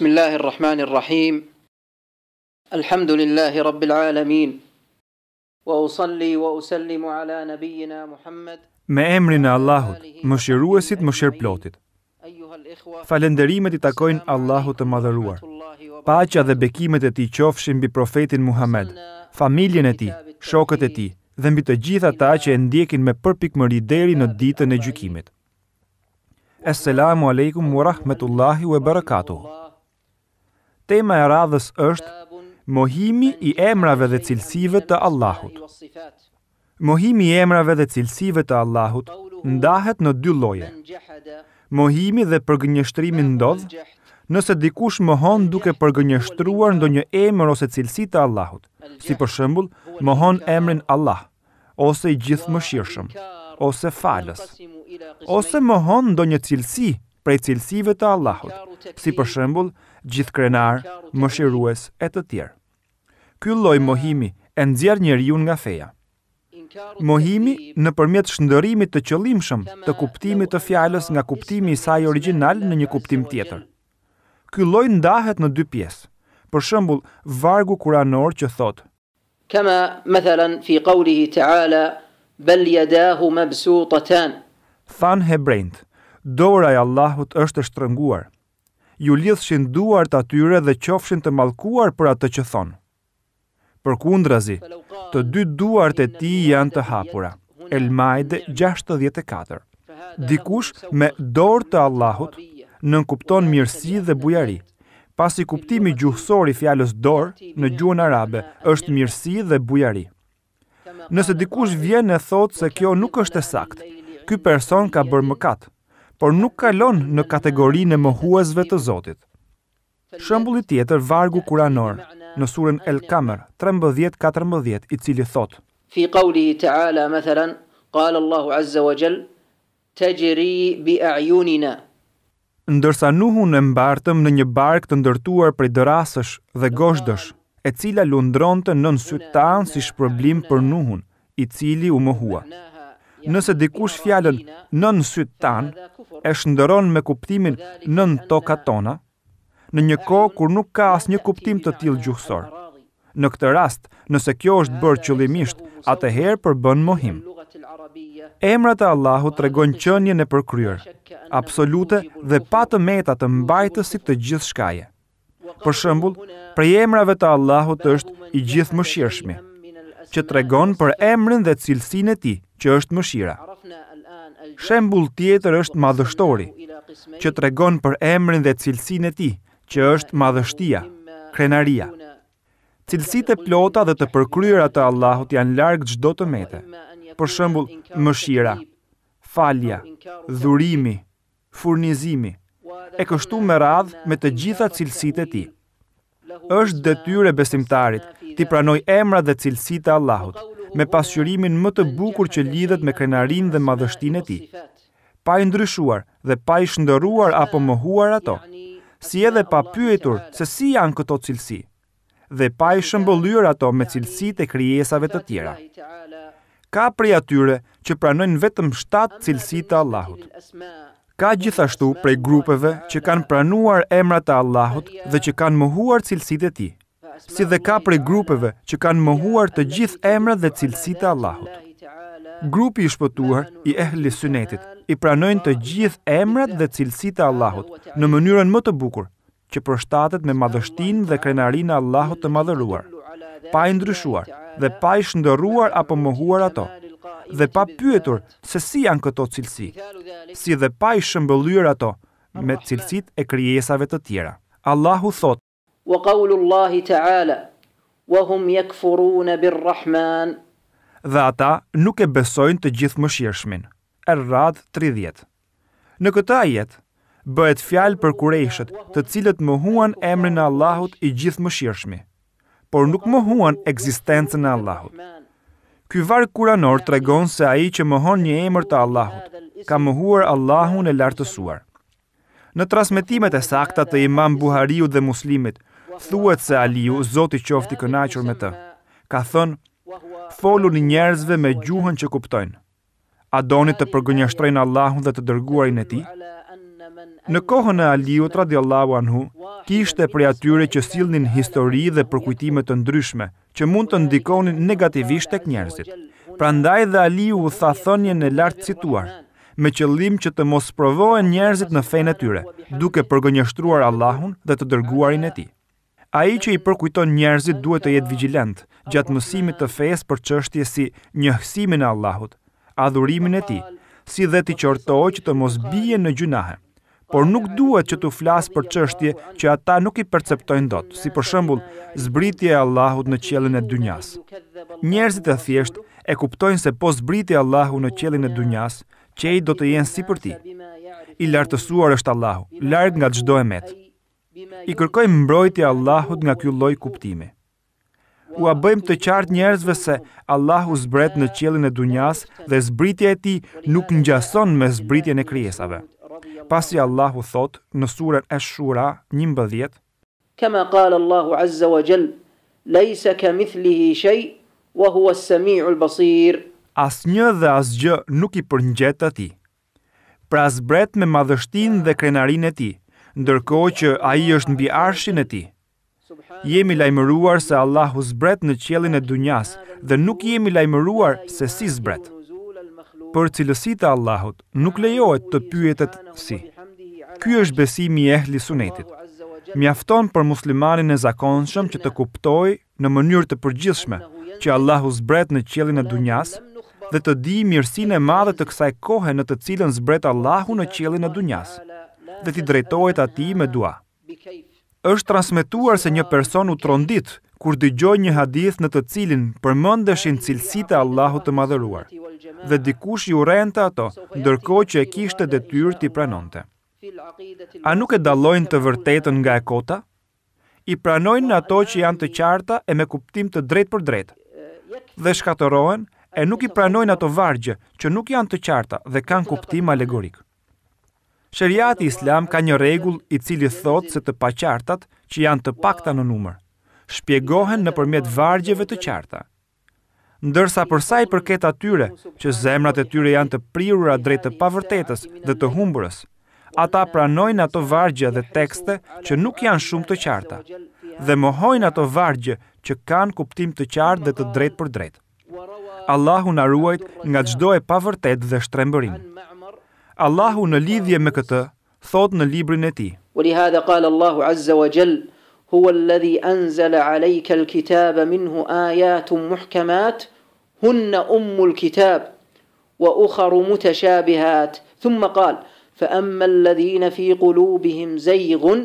بسم الله الرحمن الرحيم الحمد لله رب العالمين واصلي واسلم على نبينا محمد ما امرنا الله مشيروسيت مشيرplotit Falënderimet i takojnë Allahut të Madhëruar. Paqja dhe bekimet e Tij qofshin mbi profetin Muhammed, familjen e tij, shokët e tij dhe mbi të gjithë ata që e ndjekin me përpikmëri deri në ditën e gjykimit. Assalamu alaikum wa rahmatullahi wa barakatuh. Tema e radhës është mohimi i emrave dhe cilësive të Allahut. Mohimi i emrave dhe cilësive të Allahut ndahet në dy loje. Mohimi dhe përgënjështrimi ndodhë nëse dikush mohon duke përgënjështruar ndo një emër ose cilësi të Allahut, si për shëmbull mohon emrin Allah, ose i gjithë më shirëshëm, ose falës, ose mohon ndo një cilësi, prej cilësive të Allahut, si për shembull, gjithkrenar, mëshirues e të tjerë. Ky lloj mohimi e nxjerr njeriu nga feja. Mohimi në përmjet shëndërimit të qëlimshëm të kuptimit të fjallës nga kuptimi i saj original në një kuptim tjetër. Ky ndahet në dy pjesë, për shëmbull vargu kuranor që thotë, Kama, mëthalan, fi qaulihi ta'ala, bel jadahu me bësu të Than hebrejnët, dora e Allahut është të shtrënguar, ju lidhshin duart atyre dhe qofshin të malkuar për atë që thonë. Për kundrazi, të dy duart e ti janë të hapura, Elmajde 64. Dikush me dorë të Allahut nënkupton mirësi dhe bujari, pasi kuptimi gjuhësor i fjalës dorë në gjuhën arabe është mirësi dhe bujari. Nëse dikush vjen e thotë se kjo nuk është e saktë, ky person ka bërë mëkatë, por nuk kalon në kategorinë e mohuesve të Zotit. Shembulli tjetër vargu kuranor në surën El Kamer 13:14 i cili thot: Fi qawlihi ta'ala mathalan qala Allahu 'azza wa jall tajri bi a'yunina ndërsa nuhun e mbartëm në një bark të ndërtuar prej dërasësh dhe goshtësh, e cila lundronte nën sytë tanë si shpërblim për nuhun, i cili u mohua nëse dikush fjallën nën sytë tanë, e shëndëron me kuptimin nën toka tona, në një kohë kur nuk ka asë një kuptim të tilë gjuhësor. Në këtë rast, nëse kjo është bërë qëllimisht, atëherë për bënë mohim. Emrat e Allahu të regon qënje në përkryr, absolute dhe patë metat të mbajtës si të gjithë shkaje. Për shëmbull, prej emrave të Allahu të është i gjithë më shirëshmi, që të regon për emrën dhe cilësin e ti, që është mëshira. Shembul tjetër është madhështori, që të regon për emrën dhe cilësin e ti, që është madhështia, krenaria. Cilësit e plota dhe të përkryra të Allahut janë largë gjdo të mete, për shembul mëshira, falja, dhurimi, furnizimi, e kështu me radhë me të gjitha cilësit e ti. Êshtë dëtyre besimtarit, ti pranoj emra dhe cilësi të Allahut, me pasqyrimin më të bukur që lidhet me krenarin dhe madhështin e ti. Pa i ndryshuar dhe pa i shëndëruar apo më huar ato, si edhe pa pyetur se si janë këto cilësi, dhe pa i shëmbëllyur ato me cilësi të krijesave të tjera. Ka prej atyre që pranojnë vetëm 7 cilësi të Allahut. Ka gjithashtu prej grupeve që kanë pranuar emrat të Allahut dhe që kanë mohuar cilësit e ti si dhe ka prej grupeve që kanë mëhuar të gjithë emrat dhe cilësitë e Allahut. Grupi i shpëtuar i ehli sunetit i pranojnë të gjithë emrat dhe cilësitë e Allahut në mënyrën më të bukur që përshtatet me madhështinë dhe krenarinë e Allahut të madhëruar, pa i ndryshuar dhe pa i shndërruar apo mohuar ato, dhe pa pyetur se si janë këto cilësi, si dhe pa i shëmbëllyer ato me cilësitë e krijesave të tjera. Allahu thotë: وقول الله تعالى وهم يكفرون بالرحمن dhe ata nuk e besojnë të gjithë më shirëshmin. radhë 30. Në këta jetë, bëhet fjalë për kurejshet të cilët më huan emrin e Allahut i gjithë më shirëshmi, por nuk më huan eksistencën e Allahut. Ky varë kuranor të regon se aji që më hon një emër të Allahut, ka më huar Allahun e lartësuar. Në trasmetimet e sakta të imam Buhariu dhe muslimit, thuet se Aliu, zoti qofti ofti kënachur me të, ka thënë, folu një njerëzve me gjuhën që kuptojnë. A doni të përgënjështrejnë Allahun dhe të dërguarin e ti? Në kohën e Aliu, të radi Allahu anhu, kishte për atyre që silnin histori dhe përkujtimet të ndryshme, që mund të ndikonin negativisht e kënjerëzit. Pra ndaj dhe Aliu u tha thënje në lartë situar, me qëllim që të mos provohen njerëzit në fejnë e tyre, duke përgënjështruar Allahun dhe të dërguarin e ti. A i që i përkujton njerëzit duhet të jetë vigilant, gjatë mësimit të fejes për qështje si njëhësimin e Allahut, adhurimin e ti, si dhe ti qërtoj që të mos bije në gjunahe. Por nuk duhet që të flasë për qështje që ata nuk i perceptojnë dot, si për shëmbull zbritje e Allahut në qëllin e dunjas. Njerëzit e thjesht e kuptojnë se po zbritje e Allahut në qëllin e dunjas, që i do të jenë si për ti. I lartësuar është Allahu, lartë nga gjdo e metë i kërkojmë mbrojtje Allahut nga kjo loj kuptimi. Ua bëjmë të qartë njerëzve se Allahu zbret në qjelin e dunjas dhe zbritje e ti nuk në gjason me zbritje në kryesave. Pasi Allahu thot në surën e shura një mbëdhjet, Kama kala Allahu Azza wa Jell, lejse ka mithlihi shej, wa hua sëmiu lbasir. As një dhe as gjë nuk i përngjet ti. Pra zbret me madhështin dhe krenarin e ti, ndërko që a i është nbi arshin e ti. Jemi lajmëruar se Allahu zbret në qelin e dunjas dhe nuk jemi lajmëruar se si zbret. Për cilësit e Allahut nuk lejohet të pyetet si. Ky është besimi ehli sunetit. Mjafton për muslimanin e zakonshëm që të kuptoj në mënyrë të përgjithshme që Allahu zbret në qelin e dunjas dhe të di mirësine e madhe të kësaj kohe në të cilën zbret Allahu në qelin e dunjas dhe t'i drejtojt ati me dua. Êshtë transmituar se një person u trondit, kur dy gjoj një hadith në të cilin për mëndëshin cilësit e Allahu të madhëruar, dhe dikush ju rejnë ato, ndërko që e kishtë dhe tyrë t'i pranonte. A nuk e dalojnë të vërtetën nga e kota? I pranojnë në ato që janë të qarta e me kuptim të drejt për drejt, dhe shkatorohen e nuk i pranojnë ato vargje që nuk janë të qarta dhe kanë kuptim alegorikë. Shëriati Islam ka një regull i cili thot se të paqartat që janë të pakta në numër, shpjegohen në përmjet vargjeve të qarta. Ndërsa përsa i përket atyre që zemrat e tyre janë të prirura drejtë të pavërtetës dhe të humbërës, ata pranojnë ato vargje dhe tekste që nuk janë shumë të qarta, dhe mohojnë ato vargje që kanë kuptim të qartë dhe të drejtë për drejtë. Allahu në ruajt nga gjdo e pavërtet dhe shtrembërim. الله në lidhje me këtë thot ولهذا قال الله عز وجل هو الذي أنزل عليك الكتاب منه آيات محكمات هن أم الكتاب وأخر متشابهات ثم قال فأما الذين في قلوبهم زيغ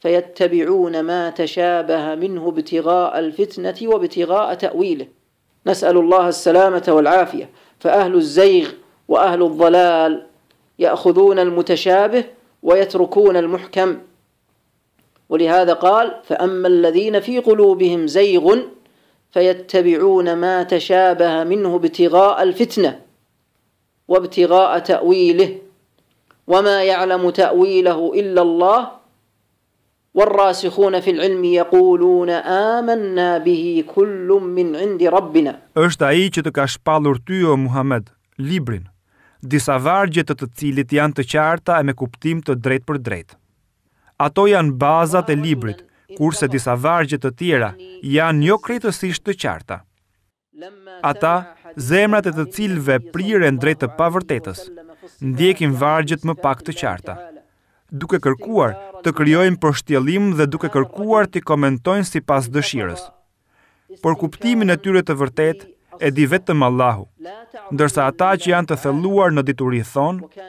فيتبعون ما تشابه منه ابتغاء الفتنة وابتغاء تأويله نسأل الله السلامة والعافية فأهل الزيغ وأهل الضلال يأخذون المتشابه ويتركون المحكم ولهذا قال فأما الذين في قلوبهم زيغ فيتبعون ما تشابه منه ابتغاء الفتنة وابتغاء تأويله وما يعلم تأويله إلا الله والراسخون في العلم يقولون آمنا به كل من عند ربنا. Është ai që të ka shpallur ty o Muhammed, librin disa vargje të të cilit janë të qarta e me kuptim të drejt për drejt. Ato janë bazat e librit, kurse disa vargje të tjera janë një jo kretësisht të qarta. Ata, zemrat e të cilve prire në drejt të pavërtetës, ndjekin vargjet më pak të qarta. Duke kërkuar të kryojnë për shtjelim dhe duke kërkuar të komentojnë si pas dëshirës. Por kuptimin e tyre të vërtet e di vetëm Allahu. Ndërsa ata që janë të thelluar në dituri thonë,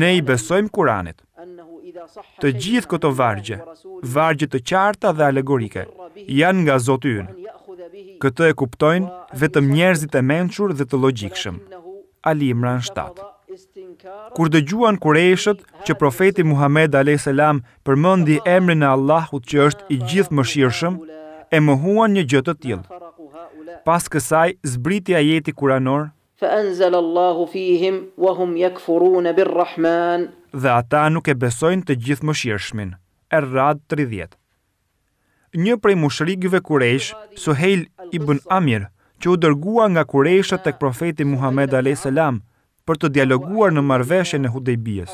ne i besojmë Kur'anit. Të gjithë këto vargje, vargje të qarta dhe alegorike, janë nga Zoti ynë. Këtë e kuptojnë vetëm njerëzit e mençur dhe të logjikshëm. Ali Imran 7 Kur dëgjuan kurëshët që profeti Muhammed alayhis salam përmendi emrin e Allahut që është i gjithëmshirshëm, e mohuan një gjë të tillë pas kësaj zbritja e kuranor fa wa hum dhe ata nuk e besojnë të gjithë mëshirshmin errad 30 një prej mushrikëve kurajsh suheil ibn amir që u dërguar nga kurajshët tek profeti muhammed alayhis salam për të dialoguar në marrëveshjen e hudejbijës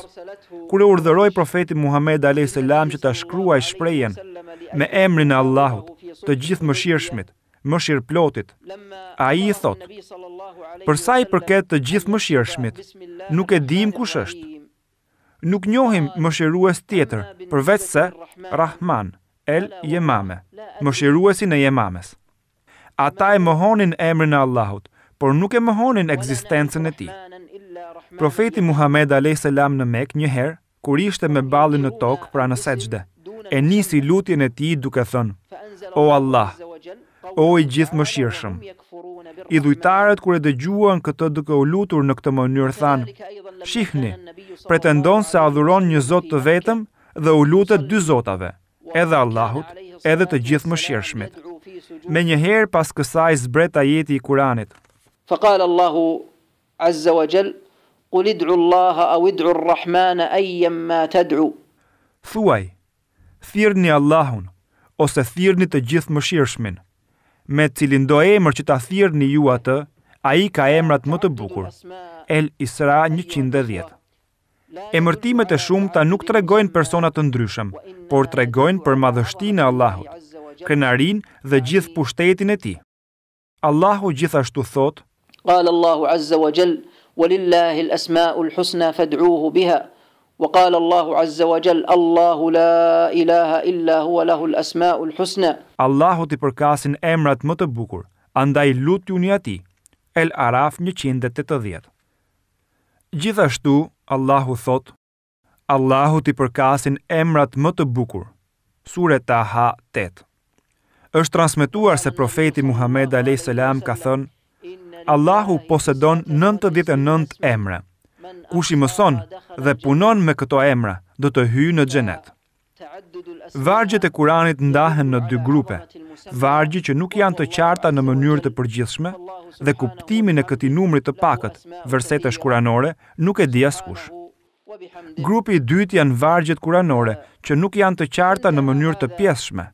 Kure e urdhëroi profeti muhammed alayhis salam që ta i shprehjen me emrin e allahut të gjithë shirëshmit, mëshirë plotit. A i i thotë, përsa i përket të gjithë mëshirë shmit, nuk e dim kush është. Nuk njohim mëshirues tjetër, përveç se Rahman, El Jemame, mëshiruesin e Jemames. Ata e mëhonin emrin e Allahut, por nuk e mëhonin eksistencen e ti. Profeti Muhammed a.s. në Mek njëherë, kur ishte me balin në tokë pra në seqde, e nisi lutjen e ti duke thënë, O Allah, o i gjithë më shirëshëm. I dhujtarët kure dëgjuan këtë duke u lutur në këtë mënyrë thanë, shihni, pretendon se adhuron një zot të vetëm dhe u lutët dy zotave, edhe Allahut, edhe të gjithë më shirëshmit. Me njëherë pas kësaj zbret ajeti i Kuranit. Fëkale Allahu Azza wa Gjell, Qul id'u Allah aw id'u Ar-Rahman ayyam ma tad'u. Thuaj, thirrni Allahun ose thirrni të gjithë mëshirshmin me cilin do emër që ta thirë një ju atë, a i ka emrat më të bukur, El Isra 110. Emërtimet e shumë ta nuk të regojnë personat të ndryshëm, por të regojnë për madhështinë e Allahut, krenarin dhe gjithë pushtetin e ti. Allahu gjithashtu thotë, Kala Allahu Azza wa Gjell, Walillahi l-asma'u l-husna fad'uuhu biha, وقال الله عز وجل الله لا اله الا هو له الاسماء الحسنى الله ti përkasin emrat më të bukur andaj lutjuni ati, El Araf 180 Gjithashtu Allahu thot Allahu ti përkasin emrat më të bukur Sure ta ha 8 është transmetuar se profeti Muhammed a.s. ka thënë, Allahu posedon 99 emre kush i mëson dhe punon me këto emra, do të hyjë në xhenet. Vargjet e Kuranit ndahen në dy grupe, vargje që nuk janë të qarta në mënyrë të përgjithshme dhe kuptimin e këtij numri të pakët, versete shkuranore, nuk e di askush. Grupi i dytë janë vargjet kuranore që nuk janë të qarta në mënyrë të pjesshme.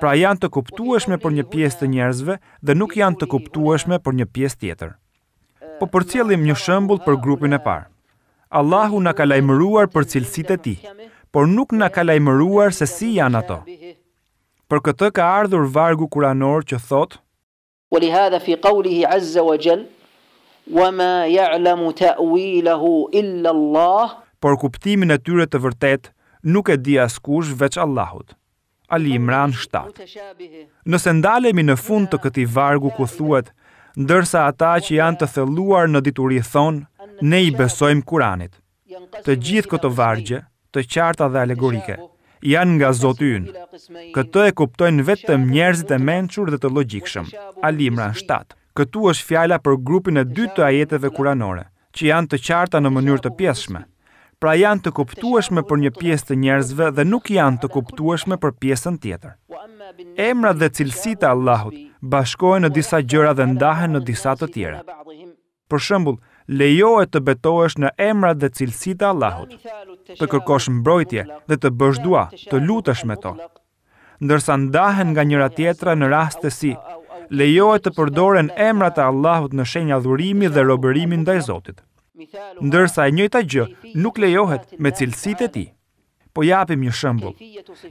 Pra janë të kuptueshme për një pjesë të njerëzve dhe nuk janë të kuptueshme për një pjesë tjetër po përcjellim një shembull për grupin e parë. Allahu na ka lajmëruar për cilësitë e tij, por nuk na ka lajmëruar se si janë ato. Për këtë ka ardhur vargu kuranor që thotë: "Walihadha fi qawlihi 'azza wa jalla" Wama ya'lamu ta'wilahu illa Allah. Por kuptimin e tyre të vërtet nuk e di askush veç Allahut. Ali Imran 7. Nëse ndalemi në fund të këtij vargu ku thuhet ndërsa ata që janë të thelluar në dituri thonë, ne i besojmë Kuranit. Të gjithë këto vargje, të qarta dhe alegorike, janë nga Zotë ynë. Këto e kuptojnë vetëm njerëzit e menqur dhe të logikshëm. Alimra në 7. Këtu është fjala për grupin e dy të ajeteve kuranore, që janë të qarta në mënyrë të pjeshme. Pra janë të kuptueshme për një pjesë të njerëzve dhe nuk janë të kuptueshme për pjesën tjetër. Emrat dhe cilësit e Allahut bashkojnë në disa gjëra dhe ndahen në disa të tjera. Për shembull, lejohet të betohesh në emrat dhe cilësit e Allahut, të kërkosh mbrojtje dhe të bësh dua, të lutesh me to. Ndërsa ndahen nga njëra tjetra në raste si lejohet të përdoren emrat e Allahut në shenja dhurimi dhe robërimi ndaj Zotit. Ndërsa e njëjta gjë nuk lejohet me cilësitë e tij po japim një shëmbull.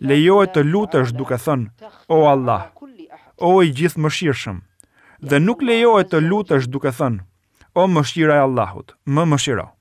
Lejohet të lutësh duke thënë, O Allah, O i gjithë më shirëshëm, dhe nuk lejohet të lutësh duke thënë, O më shira e Allahut, më më shirao.